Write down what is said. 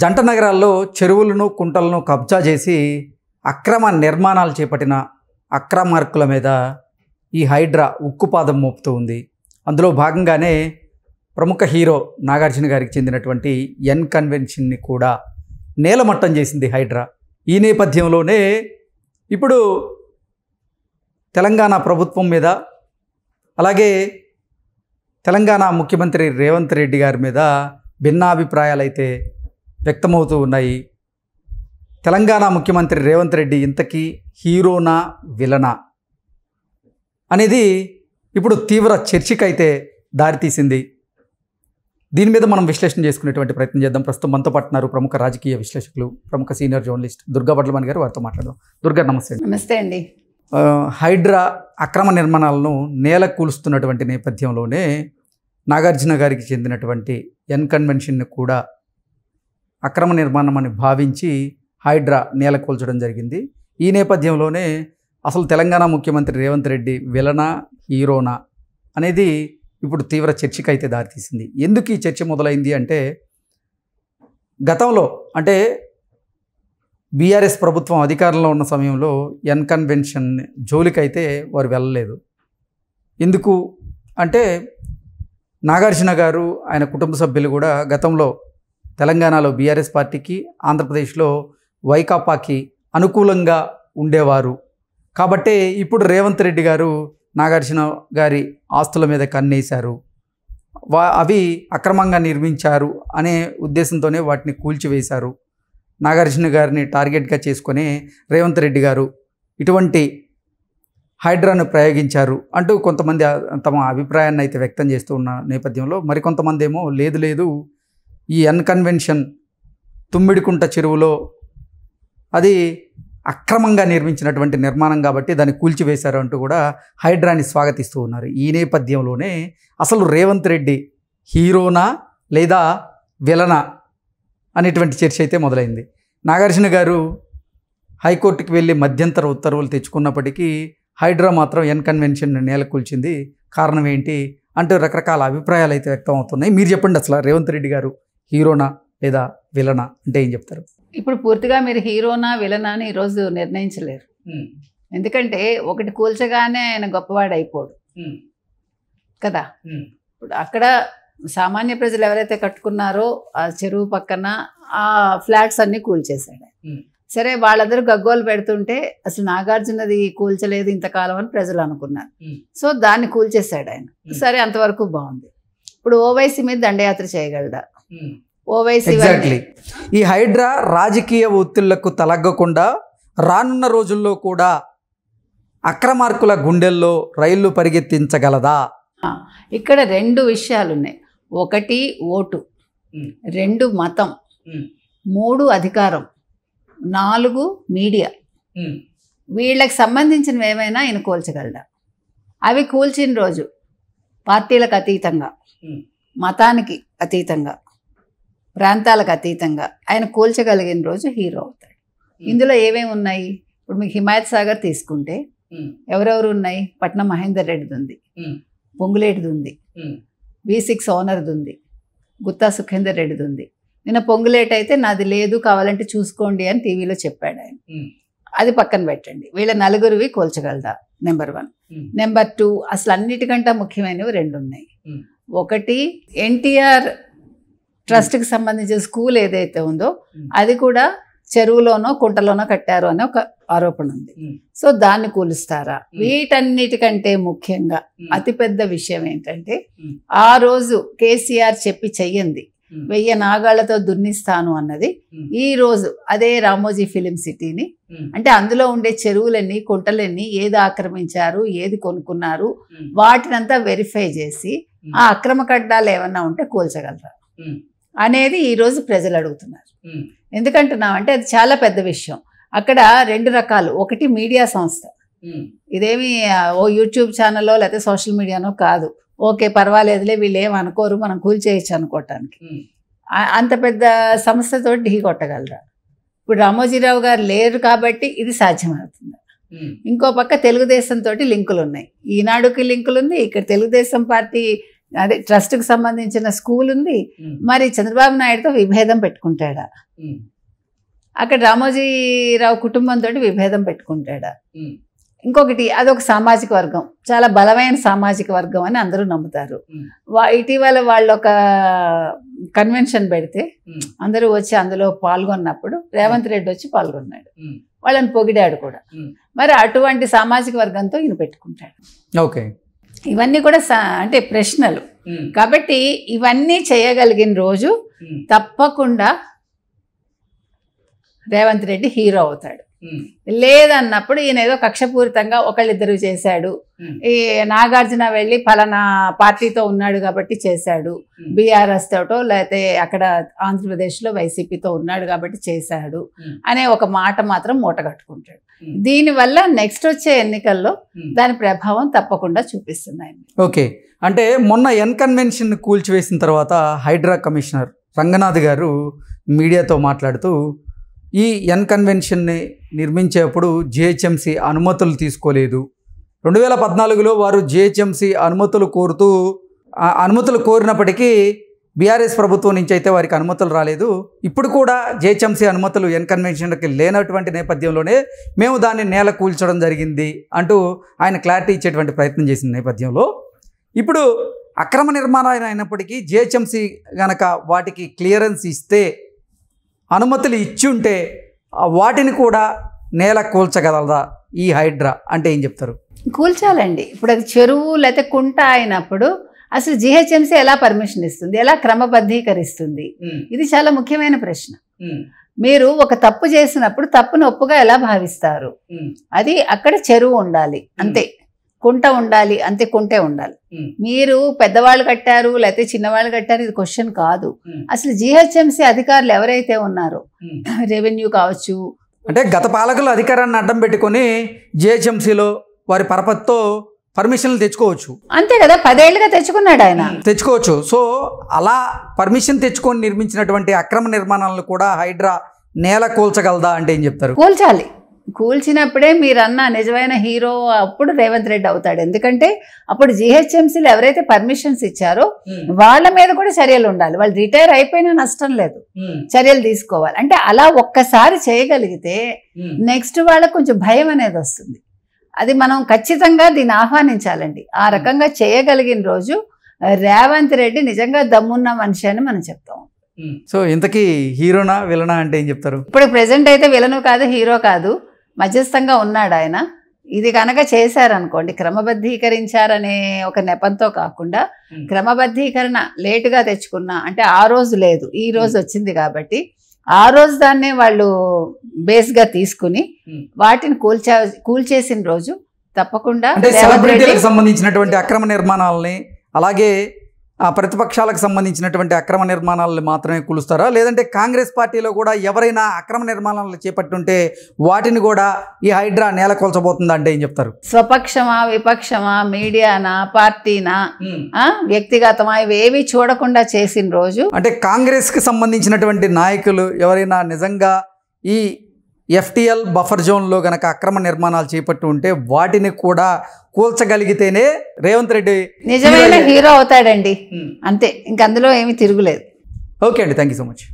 జంట నగరాల్లో చెరువులను కుంటలను కబ్జా చేసి అక్రమ నిర్మాణాలు చేపట్టిన అక్రమార్కుల మీద ఈ హైడ్రా ఉక్కుపాదం మోపుతూ ఉంది అందులో భాగంగానే ప్రముఖ హీరో నాగార్జున గారికి చెందినటువంటి ఎన్ కన్వెన్షన్ని కూడా నేలమట్టం చేసింది హైడ్రా ఈ నేపథ్యంలోనే ఇప్పుడు తెలంగాణ ప్రభుత్వం మీద అలాగే తెలంగాణ ముఖ్యమంత్రి రేవంత్ రెడ్డి గారి మీద భిన్నాభిప్రాయాలైతే వ్యక్తమవుతూ ఉన్నాయి తెలంగాణ ముఖ్యమంత్రి రేవంత్ రెడ్డి ఇంతకీ హీరోనా విలనా అనేది ఇప్పుడు తీవ్ర చర్చకైతే దారితీసింది దీని మీద మనం విశ్లేషణ చేసుకునేటువంటి ప్రయత్నం చేద్దాం ప్రస్తుతం మనతో పట్టున్నారు ప్రముఖ రాజకీయ విశ్లేషకులు ప్రముఖ సీనియర్ జర్నలిస్ట్ దుర్గా వడ్లమణి గారు వారితో మాట్లాడదాం దుర్గా నమస్తే అండి నమస్తే అండి హైడ్రా అక్రమ నిర్మాణాలను నేల కూలుస్తున్నటువంటి నేపథ్యంలోనే నాగార్జున గారికి చెందినటువంటి ఎన్ కన్వెన్షన్ని కూడా అక్రమ నిర్మాణం అని భావించి హైడ్రా నేలకూల్చడం జరిగింది ఈ నేపథ్యంలోనే అసలు తెలంగాణ ముఖ్యమంత్రి రేవంత్ రెడ్డి విలనా హీరోనా అనేది ఇప్పుడు తీవ్ర చర్చకైతే దారితీసింది ఎందుకు ఈ చర్చ మొదలైంది అంటే గతంలో అంటే బీఆర్ఎస్ ప్రభుత్వం అధికారంలో ఉన్న సమయంలో ఎన్ కన్వెన్షన్ జోలికైతే వారు వెళ్ళలేదు ఎందుకు అంటే నాగార్జున గారు ఆయన కుటుంబ సభ్యులు కూడా గతంలో తెలంగాణలో బీఆర్ఎస్ పార్టీకి ఆంధ్రప్రదేశ్లో వైకాపాకి అనుకూలంగా ఉండేవారు కాబట్టే ఇప్పుడు రేవంత్ రెడ్డి గారు నాగార్జున గారి ఆస్తుల మీద కన్నేశారు వా అవి అక్రమంగా నిర్మించారు అనే ఉద్దేశంతోనే వాటిని కూల్చివేశారు నాగార్జున గారిని టార్గెట్గా చేసుకుని రేవంత్ రెడ్డి గారు ఇటువంటి హైడ్రాను ప్రయోగించారు అంటూ కొంతమంది తమ అభిప్రాయాన్ని అయితే వ్యక్తం చేస్తూ ఉన్న నేపథ్యంలో మరికొంతమంది ఏమో లేదు లేదు ఈ అన్కన్వెన్షన్ తుమ్మిడికుంట చెరువులో అది అక్రమంగా నిర్మించినటువంటి నిర్మాణం కాబట్టి దాన్ని కూల్చివేశారు అంటూ కూడా హైడ్రాని స్వాగతిస్తూ ఉన్నారు ఈ నేపథ్యంలోనే అసలు రేవంత్ రెడ్డి హీరోనా లేదా విలనా అనేటువంటి చర్చ అయితే మొదలైంది నాగార్జున గారు హైకోర్టుకి వెళ్ళి మధ్యంతర ఉత్తర్వులు తెచ్చుకున్నప్పటికీ హైడ్రా మాత్రం ఎన్ కన్వెన్షన్ కూల్చింది కారణం ఏంటి అంటూ రకరకాల అభిప్రాయాలు అయితే వ్యక్తం అవుతున్నాయి మీరు చెప్పండి అసలు రేవంత్ రెడ్డి గారు హీరోనా లేదా విలనా అంటే ఏం చెప్తారు ఇప్పుడు పూర్తిగా మీరు హీరోనా విలనా అని ఈరోజు నిర్ణయించలేరు ఎందుకంటే ఒకటి కూల్చగానే ఆయన గొప్పవాడు అయిపోడు కదా ఇప్పుడు అక్కడ సామాన్య ప్రజలు ఎవరైతే కట్టుకున్నారో ఆ చెరువు పక్కన ఆ ఫ్లాట్స్ అన్నీ కూల్చేశాడు సరే వాళ్ళందరూ గగ్గోలు పెడుతుంటే అసలు నాగార్జునది కూల్చలేదు ఇంతకాలం అని ప్రజలు అనుకున్నారు సో దాన్ని కూల్చేశాడు ఆయన సరే అంతవరకు బాగుంది ఇప్పుడు ఓవైసీ మీద దండయాత్ర చేయగలడా ఎగ్జాక్ట్లీ hmm. ఈ హైడ్రా రాజకీయ ఒత్తిళ్లకు తలగ్గకుండా రానున్న రోజుల్లో కూడా అక్రమార్కుల గుండెల్లో రైళ్లు పరిగెత్తించగలదా ఇక్కడ రెండు విషయాలు ఉన్నాయి ఒకటి ఓటు hmm. రెండు మతం hmm. మూడు అధికారం నాలుగు మీడియా వీళ్ళకి సంబంధించినవి ఏమైనా ఈయన కూల్చగలడా అవి కూల్చిన రోజు పార్టీలకు అతీతంగా మతానికి అతీతంగా ప్రాంతాలకు అతీతంగా ఆయన కూల్చగలిగిన రోజు హీరో అవుతాడు hmm. ఇందులో ఏమేమి ఉన్నాయి ఇప్పుడు మీకు హిమాయత్ సాగర్ తీసుకుంటే hmm. ఎవరెవరు ఉన్నాయి పట్నం మహేందర్ రెడ్డిది ఉంది hmm. పొంగులేటిది ఉంది వి సిక్స్ ఓనర్ది ఉంది గుత్తా సుఖేందర్ రెడ్డిది ఉంది నిన్న పొంగులేట్ అయితే నాది లేదు కావాలంటే చూసుకోండి అని టీవీలో చెప్పాడు ఆయన అది పక్కన పెట్టండి వీళ్ళ నలుగురివి కోల్చగలదా నెంబర్ వన్ నెంబర్ టూ అసలు అన్నిటికంటే ముఖ్యమైనవి రెండు ఉన్నాయి ఒకటి ఎన్టీఆర్ ట్రస్ట్కి సంబంధించిన స్కూల్ ఏదైతే ఉందో hmm. అది కూడా చెరువులోనో కుంటలోనో కట్టారు అనే ఒక ఆరోపణ ఉంది hmm. సో దాన్ని కూలుస్తారా hmm. వీటన్నిటికంటే ముఖ్యంగా అతిపెద్ద విషయం ఏంటంటే ఆ రోజు కేసీఆర్ చెప్పి చెయ్యింది వెయ్యి నాగాళ్లతో దున్నిస్తాను అన్నది ఈ రోజు అదే రామోజీ ఫిలిం సిటీని అంటే అందులో ఉండే చెరువులన్నీ కుంటలన్నీ ఏది ఆక్రమించారు ఏది కొనుక్కున్నారు వాటినంతా వెరిఫై చేసి ఆ అక్రమ కడ్డాలు ఏమన్నా ఉంటే కూల్చగలరా అనేది ఈరోజు ప్రజలు అడుగుతున్నారు ఎందుకంటున్నాం అంటే అది చాలా పెద్ద విషయం అక్కడ రెండు రకాలు ఒకటి మీడియా సంస్థ ఇదేమి ఓ యూట్యూబ్ ఛానల్లో లేకపోతే సోషల్ మీడియానో కాదు ఓకే పర్వాలేదులే వీళ్ళు ఏమనుకోరు మనం కూల్ చేయొచ్చు అనుకోవటానికి అంత పెద్ద సంస్థతో ఢీ కొట్టగలరా ఇప్పుడు రామోజీరావు గారు లేరు కాబట్టి ఇది సాధ్యమవుతుంది ఇంకో పక్క తెలుగుదేశంతో లింకులు ఉన్నాయి ఈనాడుకి లింకులు ఉంది ఇక్కడ తెలుగుదేశం పార్టీ అదే ట్రస్ట్ కు సంబంధించిన స్కూల్ ఉంది మరి చంద్రబాబు నాయుడుతో విభేదం పెట్టుకుంటాడా అక్కడ రామోజీరావు కుటుంబంతో విభేదం పెట్టుకుంటాడా ఇంకొకటి అదొక సామాజిక వర్గం చాలా బలమైన సామాజిక వర్గం అని అందరూ నమ్ముతారు వా ఇటీవల వాళ్ళు ఒక కన్వెన్షన్ పెడితే అందరూ వచ్చి అందులో పాల్గొన్నప్పుడు రేవంత్ రెడ్డి వచ్చి పాల్గొన్నాడు వాళ్ళని పొగిడాడు కూడా మరి అటువంటి సామాజిక వర్గంతో ఈయన పెట్టుకుంటాడు ఓకే ఇవన్నీ కూడా అంటే ప్రశ్నలు కాబట్టి ఇవన్నీ చేయగలిగిన రోజు తప్పకుండా రేవంత్ రెడ్డి హీరో అవుతాడు లేదన్నప్పుడు ఈయన ఏదో కక్షపూరితంగా ఒకళ్ళిద్దరు చేశాడు ఈ నాగార్జున వెళ్ళి ఫలానా పార్టీతో ఉన్నాడు కాబట్టి చేశాడు బీఆర్ఎస్ తోటో లేకపోతే అక్కడ ఆంధ్రప్రదేశ్లో వైసీపీతో ఉన్నాడు కాబట్టి చేశాడు అనే ఒక మాట మాత్రం మూట కట్టుకుంటాడు దీనివల్ల నెక్స్ట్ వచ్చే ఎన్నికల్లో దాని ప్రభావం తప్పకుండా చూపిస్తున్నాయి ఓకే అంటే మొన్న ఎన్కన్వెన్షన్ కూల్చివేసిన తర్వాత హైడ్రా కమిషనర్ రంగనాథ్ గారు మీడియాతో మాట్లాడుతూ ఈ ఎన్ కన్వెన్షన్ని నిర్మించేప్పుడు జిహెచ్ఎంసి అనుమతులు తీసుకోలేదు రెండు వేల పద్నాలుగులో వారు జిహెచ్ఎంసి అనుమతులు కోరుతూ అనుమతులు కోరినప్పటికీ బీఆర్ఎస్ ప్రభుత్వం నుంచి అయితే వారికి అనుమతులు రాలేదు ఇప్పుడు కూడా జిహెచ్ఎంసీ అనుమతులు ఎన్ కన్వెన్షన్కి లేనటువంటి నేపథ్యంలోనే మేము దాన్ని నేల కూల్చడం జరిగింది అంటూ ఆయన క్లారిటీ ఇచ్చేటువంటి ప్రయత్నం చేసిన నేపథ్యంలో ఇప్పుడు అక్రమ నిర్మాణాలు అయినప్పటికీ జిహెచ్ఎంసీ గనక వాటికి క్లియరెన్స్ ఇస్తే అనుమతులు ఇచ్చి ఉంటే వాటిని కూడా నేల కూల్చగలదా ఈ హైడ్రా అంటే ఏం చెప్తారు కూల్చాలండి ఇప్పుడు అది చెరువు లేకపోతే కుంట అయినప్పుడు అసలు జిహెచ్ఎంసీ ఎలా పర్మిషన్ ఇస్తుంది ఎలా క్రమబద్ధీకరిస్తుంది hmm. ఇది చాలా ముఖ్యమైన ప్రశ్న hmm. మీరు ఒక తప్పు చేసినప్పుడు తప్పును ఒప్పుగా ఎలా భావిస్తారు hmm. అది అక్కడ చెరువు ఉండాలి అంతే కుంట ఉండాలి అంతే కుంటే ఉండాలి మీరు పెద్దవాళ్ళు కట్టారు లేకపోతే చిన్నవాళ్ళు కట్టారు ఇది క్వశ్చన్ కాదు అసలు జిహెచ్ఎంసీ అధికారులు ఎవరైతే ఉన్నారో రెవెన్యూ కావచ్చు అంటే గత పాలకులు అధికారాన్ని అడ్డం పెట్టుకొని జిహెచ్ఎంసీలో వారి పరపతితో పర్మిషన్లు తెచ్చుకోవచ్చు అంతే కదా పదేళ్లుగా తెచ్చుకున్నాడు ఆయన తెచ్చుకోవచ్చు సో అలా పర్మిషన్ తెచ్చుకొని నిర్మించినటువంటి అక్రమ నిర్మాణాలను కూడా హైడ్రా నేల కూల్చగలదా అంటే ఏం చెప్తారు కూల్చాలి కూల్చినప్పుడే మీరన్న నిజమైన హీరో అప్పుడు రేవంత్ రెడ్డి అవుతాడు ఎందుకంటే అప్పుడు జిహెచ్ఎంసీలు ఎవరైతే పర్మిషన్స్ ఇచ్చారో వాళ్ళ మీద కూడా చర్యలు ఉండాలి వాళ్ళు రిటైర్ అయిపోయినా నష్టం లేదు చర్యలు తీసుకోవాలి అంటే అలా ఒక్కసారి చేయగలిగితే నెక్స్ట్ వాళ్ళకు కొంచెం భయం అనేది వస్తుంది అది మనం ఖచ్చితంగా దీన్ని ఆహ్వానించాలండి ఆ రకంగా చేయగలిగిన రోజు రేవంత్ రెడ్డి నిజంగా దమ్మున్న మనిషి అని మనం చెప్తాం సో ఇంతకీ హీరోనా విలనా అంటే ఏం చెప్తారు ఇప్పుడు ప్రెసెంట్ అయితే విలను కాదు హీరో కాదు మధ్యస్థంగా ఉన్నాడు ఆయన ఇది కనుక చేశారనుకోండి క్రమబద్ధీకరించారనే ఒక నెపంతో కాకుండా క్రమబద్ధీకరణ లేటుగా తెచ్చుకున్నా అంటే ఆ రోజు లేదు ఈ రోజు వచ్చింది కాబట్టి ఆ రోజు దాన్నే వాళ్ళు బేస్గా తీసుకుని వాటిని కూల్చా కూల్చేసిన రోజు తప్పకుండా సంబంధించినటువంటి అక్రమ నిర్మాణాలని అలాగే ఆ ప్రతిపక్షాలకు సంబంధించినటువంటి అక్రమ నిర్మాణాలను మాత్రమే కూలుస్తారా లేదంటే కాంగ్రెస్ పార్టీలో కూడా ఎవరైనా అక్రమ నిర్మాణాలు చేపట్టుంటే వాటిని కూడా ఈ హైడ్రా నేలకొల్చబోతుందా అంటే ఏం చెప్తారు స్వపక్షమా విపక్షమా మీడియానా పార్టీనా వ్యక్తిగతమా ఇవేవి చూడకుండా చేసిన రోజు అంటే కాంగ్రెస్కి సంబంధించినటువంటి నాయకులు ఎవరైనా నిజంగా ఈ ఎఫ్టీఎల్ బఫర్ జోన్లో గనక అక్రమ నిర్మాణాలు చేపట్టు ఉంటే వాటిని కూడా కూల్చగలిగితేనే రేవంత్ రెడ్డి నిజమైన హీరో అవుతాడండి hmm. అంతే ఇంక అందులో ఏమి తిరుగులేదు ఓకే అండి థ్యాంక్ యూ సో మచ్